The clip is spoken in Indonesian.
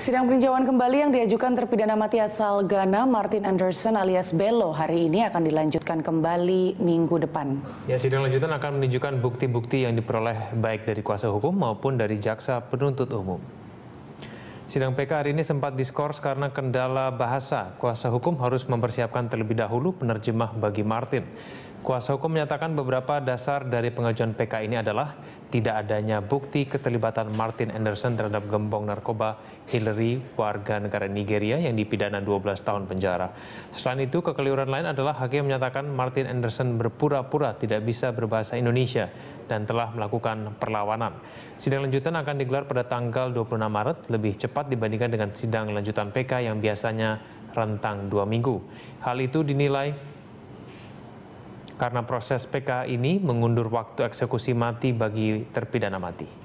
Sidang peninjauan kembali yang diajukan terpidana mati asal Ghana Martin Anderson alias Bello hari ini akan dilanjutkan kembali minggu depan. Ya, sidang lanjutan akan menunjukkan bukti-bukti yang diperoleh baik dari kuasa hukum maupun dari jaksa penuntut umum. Sidang PK hari ini sempat diskors karena kendala bahasa. Kuasa hukum harus mempersiapkan terlebih dahulu penerjemah bagi Martin. Kuasa hukum menyatakan beberapa dasar dari pengajuan PK ini adalah tidak adanya bukti keterlibatan Martin Anderson terhadap gembong narkoba Hillary, warga negara Nigeria yang dipidana 12 tahun penjara. Selain itu, kekeliruan lain adalah hakim menyatakan Martin Anderson berpura-pura tidak bisa berbahasa Indonesia dan telah melakukan perlawanan. Sidang lanjutan akan digelar pada tanggal 26 Maret, lebih cepat dibandingkan dengan sidang lanjutan PK yang biasanya rentang dua minggu. Hal itu dinilai karena proses PK ini mengundur waktu eksekusi mati bagi terpidana mati.